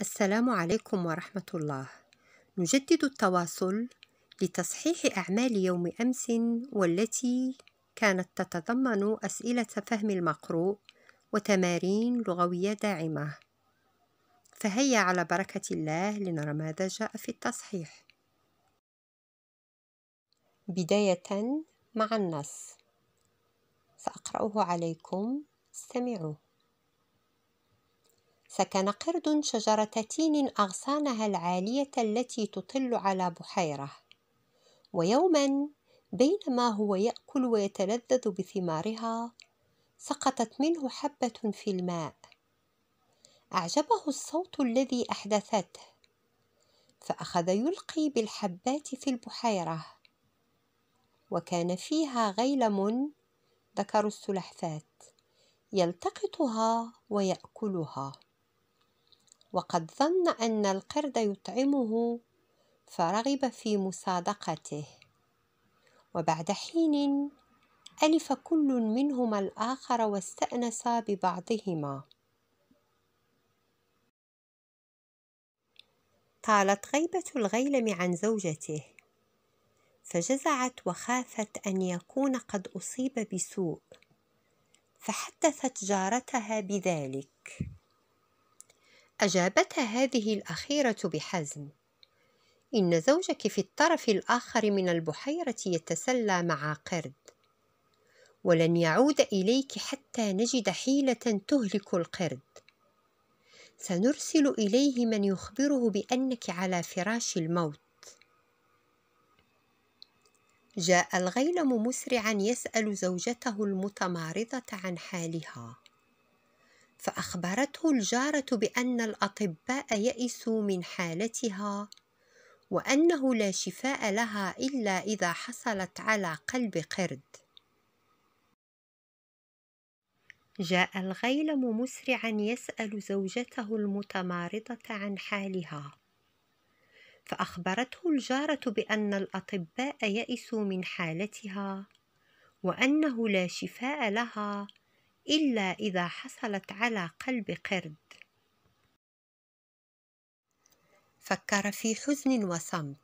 السلام عليكم ورحمة الله. نجدد التواصل لتصحيح أعمال يوم أمس والتي كانت تتضمن أسئلة فهم المقروء وتمارين لغوية داعمة. فهيا على بركة الله لنرى ماذا جاء في التصحيح. بداية مع النص. سأقرأه عليكم، استمعوا. سكن قرد شجرة تين أغصانها العالية التي تطل على بحيرة ويوما بينما هو يأكل ويتلذذ بثمارها سقطت منه حبة في الماء أعجبه الصوت الذي أحدثته فأخذ يلقي بالحبات في البحيرة وكان فيها غيلم ذكر السلحفاة يلتقطها ويأكلها وقد ظن أن القرد يطعمه فرغب في مصادقته وبعد حين ألف كل منهما الآخر واستأنس ببعضهما طالت غيبة الغيلم عن زوجته فجزعت وخافت أن يكون قد أصيب بسوء فحدثت جارتها بذلك أجابتها هذه الأخيرة بحزم إن زوجك في الطرف الآخر من البحيرة يتسلى مع قرد ولن يعود إليك حتى نجد حيلة تهلك القرد سنرسل إليه من يخبره بأنك على فراش الموت جاء الغيلم مسرعا يسأل زوجته المتمارضة عن حالها فأخبرته الجارة بأن الأطباء يئسوا من حالتها وأنه لا شفاء لها إلا إذا حصلت على قلب قرد جاء الغيلم مسرعا يسأل زوجته المتمارضة عن حالها فأخبرته الجارة بأن الأطباء يئسوا من حالتها وأنه لا شفاء لها إلا إذا حصلت على قلب قرد فكر في حزن وصمت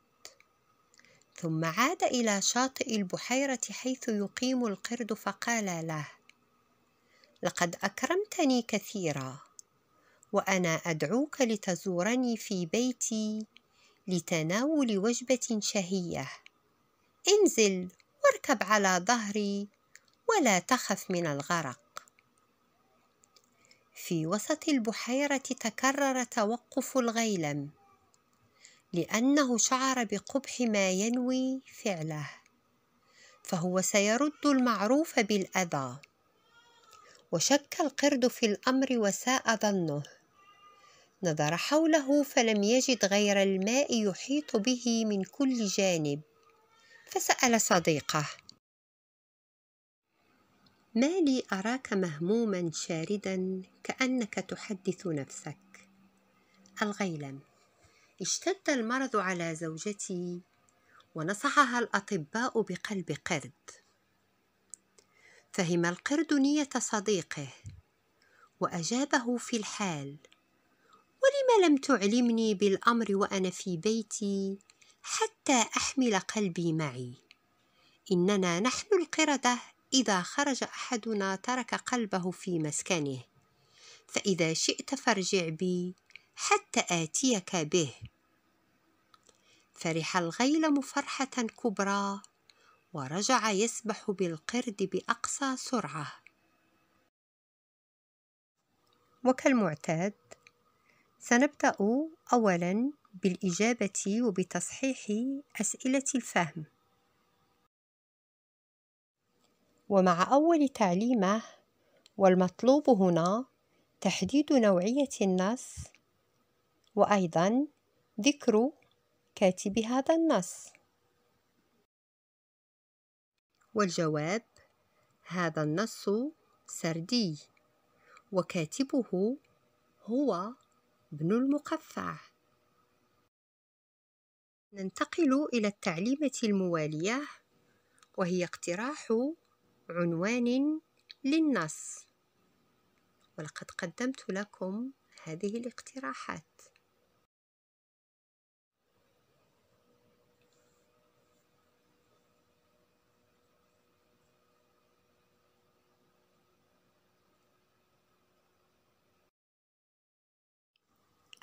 ثم عاد إلى شاطئ البحيرة حيث يقيم القرد فقال له لقد أكرمتني كثيرا وأنا أدعوك لتزورني في بيتي لتناول وجبة شهية انزل واركب على ظهري ولا تخف من الغرق في وسط البحيرة تكرر توقف الغيلم لأنه شعر بقبح ما ينوي فعله فهو سيرد المعروف بالأذى وشك القرد في الأمر وساء ظنه نظر حوله فلم يجد غير الماء يحيط به من كل جانب فسأل صديقه ما لي أراك مهموما شاردا كأنك تحدث نفسك الغيلم اشتد المرض على زوجتي ونصحها الأطباء بقلب قرد فهم القرد نية صديقه وأجابه في الحال ولم لم تعلمني بالأمر وأنا في بيتي حتى أحمل قلبي معي إننا نحن القردة إذا خرج أحدنا ترك قلبه في مسكنه فإذا شئت فارجع بي حتى آتيك به فرح الغيلم فرحة كبرى ورجع يسبح بالقرد بأقصى سرعة وكالمعتاد سنبدأ أولا بالإجابة وبتصحيح أسئلة الفهم ومع أول تعليمه والمطلوب هنا تحديد نوعية النص وأيضا ذكر كاتب هذا النص والجواب هذا النص سردي وكاتبه هو ابن المقفع ننتقل إلى التعليمة الموالية وهي اقتراح عنوان للنص ولقد قدمت لكم هذه الاقتراحات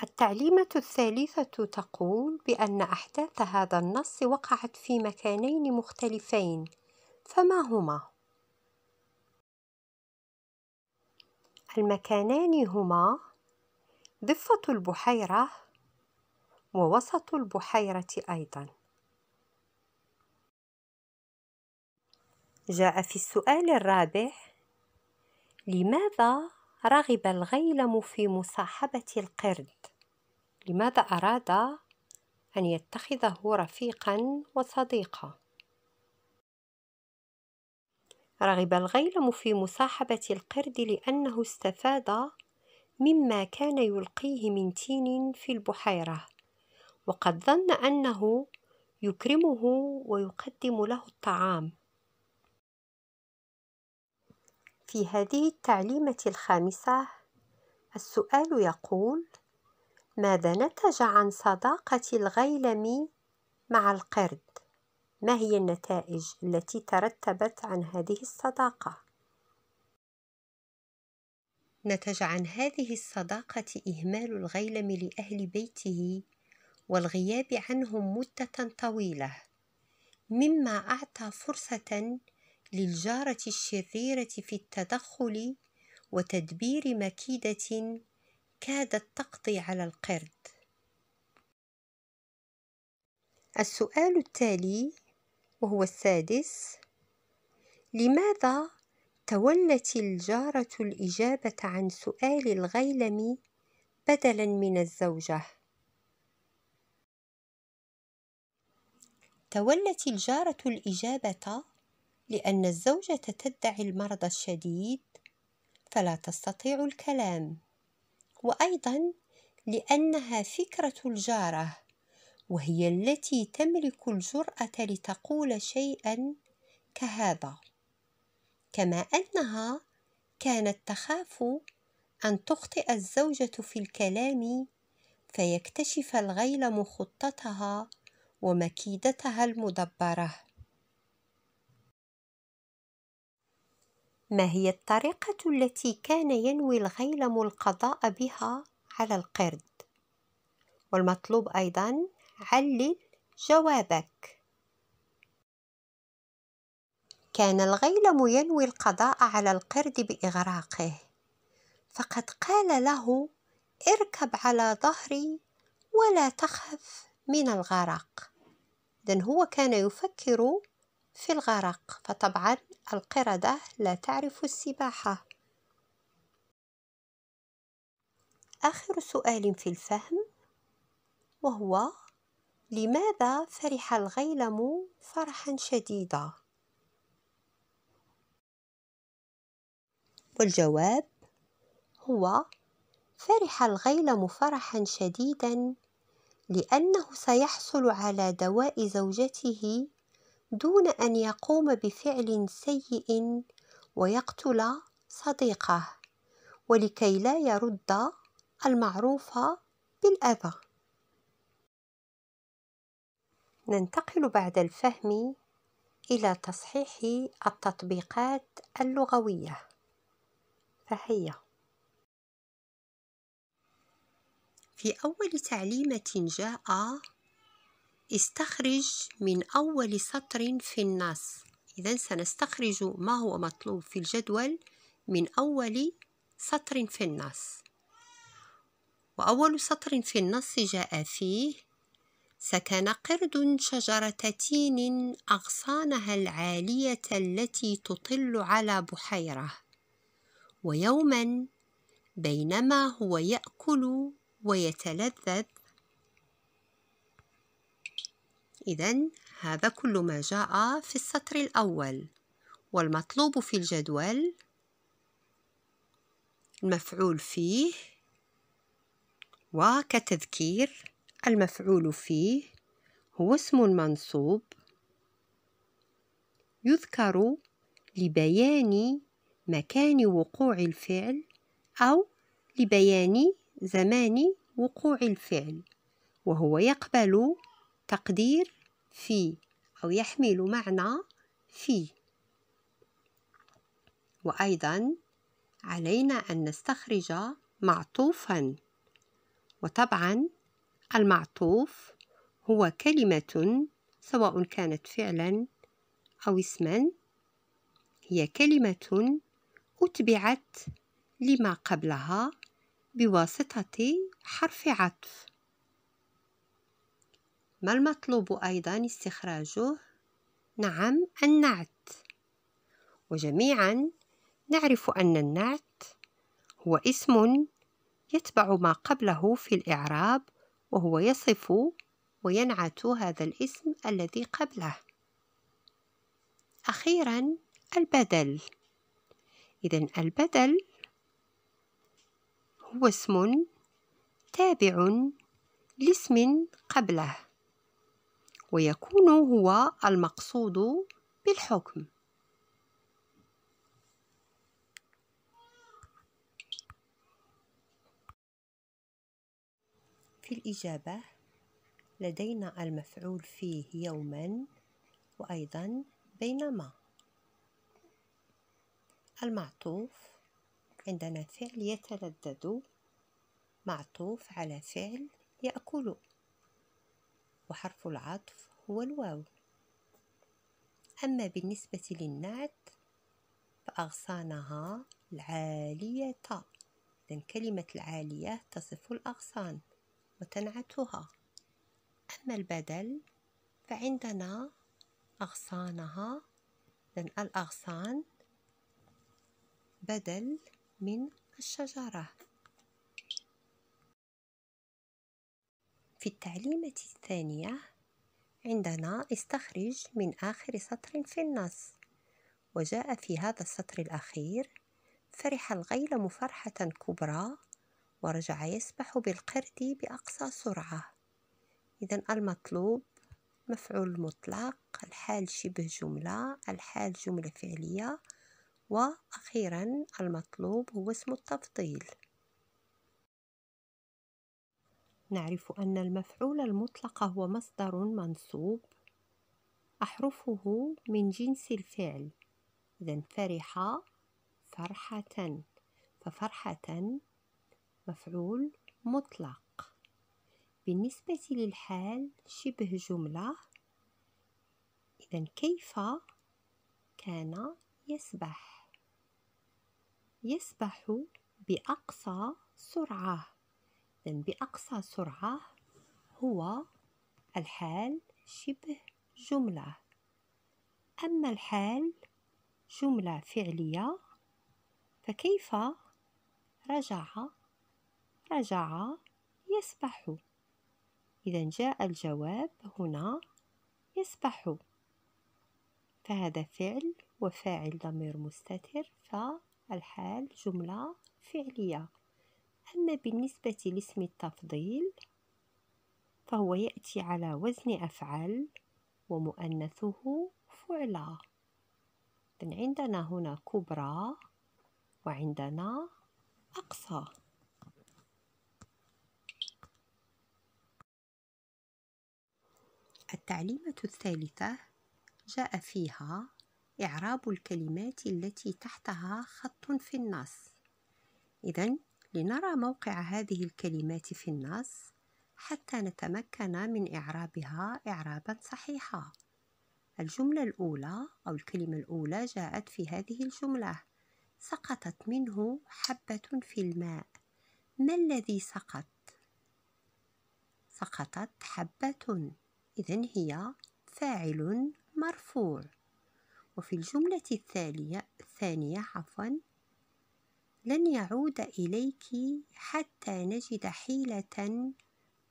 التعليمة الثالثة تقول بأن أحداث هذا النص وقعت في مكانين مختلفين فما هما؟ المكانان هما ضفة البحيرة ووسط البحيرة أيضا جاء في السؤال الرابع لماذا رغب الغيلم في مصاحبة القرد؟ لماذا أراد أن يتخذه رفيقا وصديقا؟ رغب الغيلم في مصاحبة القرد لأنه استفاد مما كان يلقيه من تين في البحيرة وقد ظن أنه يكرمه ويقدم له الطعام في هذه التعليمة الخامسة السؤال يقول ماذا نتج عن صداقة الغيلم مع القرد ما هي النتائج التي ترتبت عن هذه الصداقة نتج عن هذه الصداقة إهمال الغيلم لأهل بيته والغياب عنهم مدة طويلة، مما أعطى فرصة للجارة الشريرة في التدخل وتدبير مكيدة كادت تقضي على القرد. السؤال التالي وهو السادس لماذا تولت الجارة الإجابة عن سؤال الغيلم بدلا من الزوجة؟ تولت الجارة الإجابة لأن الزوجة تدعي المرض الشديد فلا تستطيع الكلام وأيضا لأنها فكرة الجارة وهي التي تملك الجرأة لتقول شيئا كهذا كما أنها كانت تخاف أن تخطئ الزوجة في الكلام فيكتشف الغيلم خطتها ومكيدتها المدبرة ما هي الطريقة التي كان ينوي الغيلم القضاء بها على القرد؟ والمطلوب أيضا علل جوابك كان الغيلم ينوي القضاء على القرد بإغراقه فقد قال له اركب على ظهري ولا تخف من الغرق إذن هو كان يفكر في الغرق فطبعا القردة لا تعرف السباحة آخر سؤال في الفهم وهو لماذا فرح الغيلم فرحا شديدا والجواب هو فرح الغيلم فرحا شديدا لانه سيحصل على دواء زوجته دون ان يقوم بفعل سيء ويقتل صديقه ولكي لا يرد المعروف بالاذى ننتقل بعد الفهم إلى تصحيح التطبيقات اللغوية فهيا في أول تعليمة جاء استخرج من أول سطر في النص إذا سنستخرج ما هو مطلوب في الجدول من أول سطر في النص وأول سطر في النص جاء فيه سكن قرد شجرة تين أغصانها العالية التي تطل على بحيرة ويوما بينما هو يأكل ويتلذذ إذا هذا كل ما جاء في السطر الأول والمطلوب في الجدول المفعول فيه وكتذكير المفعول فيه هو اسم منصوب يذكر لبيان مكان وقوع الفعل أو لبيان زمان وقوع الفعل وهو يقبل تقدير في أو يحمل معنى في وأيضا علينا أن نستخرج معطوفا وطبعا المعطوف هو كلمة سواء كانت فعلا أو اسما هي كلمة أتبعت لما قبلها بواسطة حرف عطف ما المطلوب أيضا استخراجه؟ نعم النعت وجميعا نعرف أن النعت هو اسم يتبع ما قبله في الإعراب وهو يصف وينعت هذا الاسم الذي قبله أخيرا البدل إذا البدل هو اسم تابع لاسم قبله ويكون هو المقصود بالحكم في الإجابة لدينا المفعول فيه يوما وأيضا بينما المعطوف عندنا فعل يتردد معطوف على فعل يأكل وحرف العطف هو الواو أما بالنسبة للنعت فأغصانها العالية إذن كلمة العالية تصف الأغصان وتنعتها أما البدل فعندنا أغصانها لأن الأغصان بدل من الشجرة في التعليمة الثانية عندنا استخرج من آخر سطر في النص وجاء في هذا السطر الأخير فرح الغيلم فرحة كبرى ورجع يسبح بالقرد بأقصى سرعة إذا المطلوب مفعول مطلق الحال شبه جملة الحال جملة فعلية وأخيرا المطلوب هو اسم التفضيل نعرف أن المفعول المطلق هو مصدر منصوب أحرفه من جنس الفعل إذا فرح فرحة ففرحة مفعول مطلق بالنسبة للحال شبه جملة إذا كيف كان يسبح يسبح بأقصى سرعة إذا بأقصى سرعة هو الحال شبه جملة أما الحال جملة فعلية فكيف رجع رجع يسبح إذا جاء الجواب هنا يسبح فهذا فعل وفاعل ضمير مستتر فالحال جملة فعلية أما بالنسبة لاسم التفضيل فهو يأتي على وزن أفعل ومؤنثه فعلى عندنا هنا كبرى وعندنا أقصى التعليمة الثالثة جاء فيها إعراب الكلمات التي تحتها خط في النص إذا لنرى موقع هذه الكلمات في النص حتى نتمكن من إعرابها إعرابا صحيحا الجملة الأولى أو الكلمة الأولى جاءت في هذه الجملة سقطت منه حبة في الماء ما الذي سقط؟ سقطت حبة إذا هي فاعل مرفوع وفي الجملة الثانية الثانية عفوا لن يعود إليك حتى نجد حيلة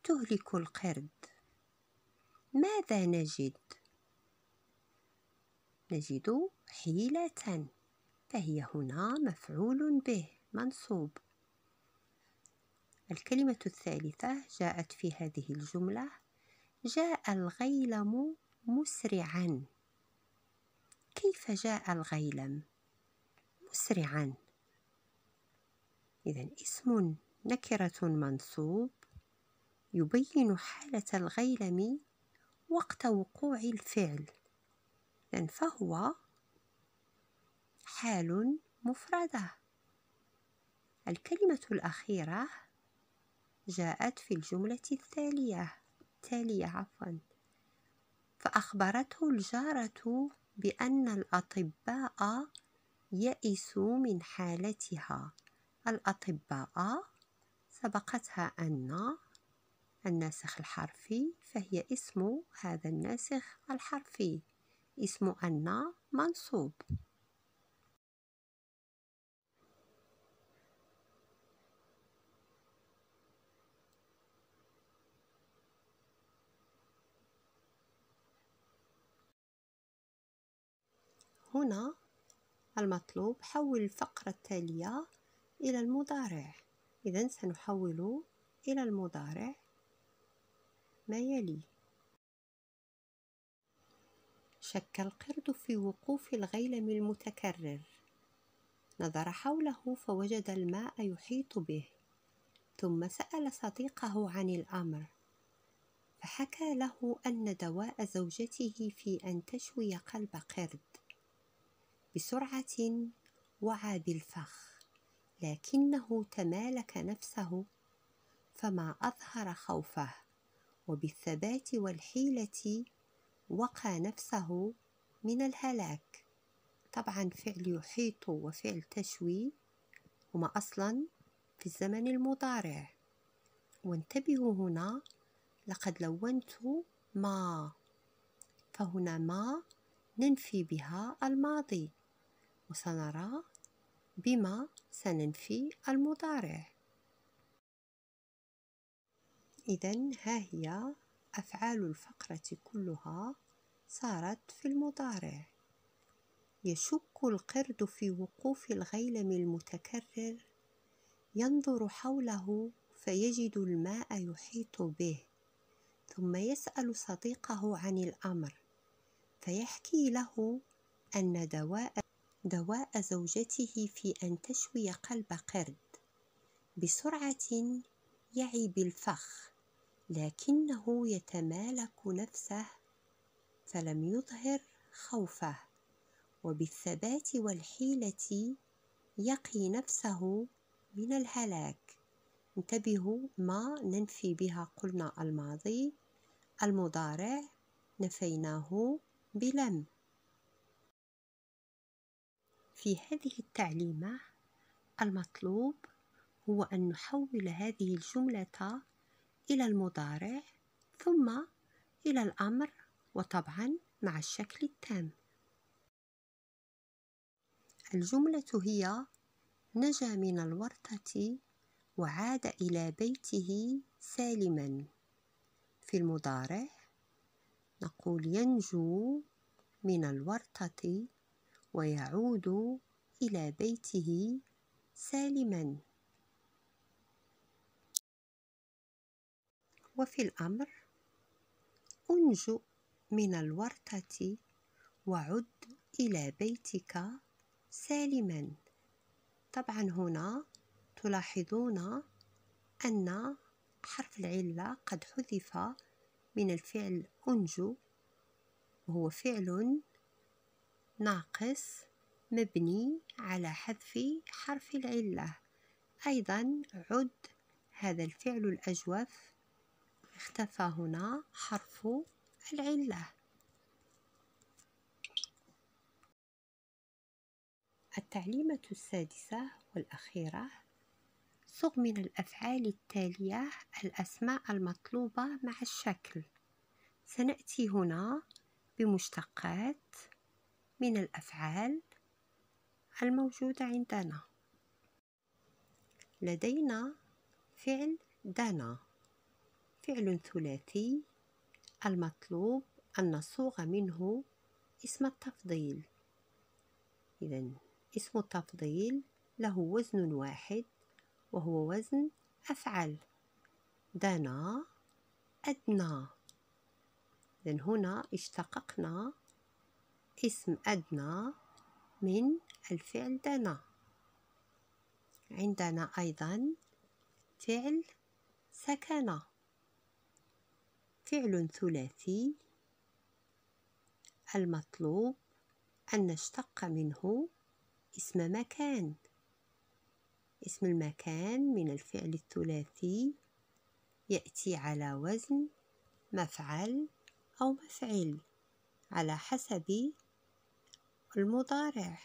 تهلك القرد ماذا نجد؟ نجد حيلة فهي هنا مفعول به منصوب الكلمة الثالثة جاءت في هذه الجملة جاء الغيلم مسرعا كيف جاء الغيلم مسرعا إذا اسم نكرة منصوب يبين حالة الغيلم وقت وقوع الفعل إذن فهو حال مفردة الكلمة الأخيرة جاءت في الجملة التالية التالية عفوا فأخبرته الجارة بأن الأطباء يئسوا من حالتها الأطباء سبقتها أن الناسخ الحرفي فهي اسم هذا الناسخ الحرفي اسم أن منصوب هنا المطلوب حول الفقرة التالية إلى المضارع إذا سنحول إلى المضارع ما يلي شك القرد في وقوف الغيلم المتكرر نظر حوله فوجد الماء يحيط به ثم سأل صديقه عن الأمر فحكى له أن دواء زوجته في أن تشوي قلب قرد بسرعة وعى بالفخ لكنه تمالك نفسه فما أظهر خوفه وبالثبات والحيلة وقى نفسه من الهلاك طبعا فعل يحيط وفعل تشوي هما أصلا في الزمن المضارع وانتبهوا هنا لقد لونت ما فهنا ما ننفي بها الماضي وسنرى بما سننفي المضارع إذا ها هي أفعال الفقرة كلها صارت في المضارع يشك القرد في وقوف الغيلم المتكرر ينظر حوله فيجد الماء يحيط به ثم يسأل صديقه عن الأمر فيحكي له أن دواء دواء زوجته في أن تشوي قلب قرد بسرعة يعي بالفخ لكنه يتمالك نفسه فلم يظهر خوفه وبالثبات والحيلة يقي نفسه من الهلاك انتبهوا ما ننفي بها قلنا الماضي المضارع نفيناه بلم في هذه التعليمة المطلوب هو أن نحول هذه الجملة إلى المضارع ثم إلى الأمر وطبعا مع الشكل التام الجملة هي نجا من الورطة وعاد إلى بيته سالما في المضارع نقول ينجو من الورطة ويعود إلى بيته سالما وفي الأمر أنجو من الورطة وعد إلى بيتك سالما طبعا هنا تلاحظون أن حرف العلة قد حذف من الفعل أنجو وهو فعل ناقص مبني على حذف حرف العلة أيضا عد هذا الفعل الأجوف اختفى هنا حرف العلة التعليمة السادسة والأخيرة صغ من الأفعال التالية الأسماء المطلوبة مع الشكل سنأتي هنا بمشتقات من الأفعال الموجودة عندنا لدينا فعل دانا فعل ثلاثي المطلوب أن نصوغ منه اسم التفضيل إذا اسم التفضيل له وزن واحد وهو وزن أفعل دانا أدنى إذن هنا اشتققنا اسم أدنى من الفعل دنا عندنا أيضا فعل سكن فعل ثلاثي المطلوب أن نشتق منه اسم مكان اسم المكان من الفعل الثلاثي يأتي على وزن مفعل أو مفعل على حسب المضارع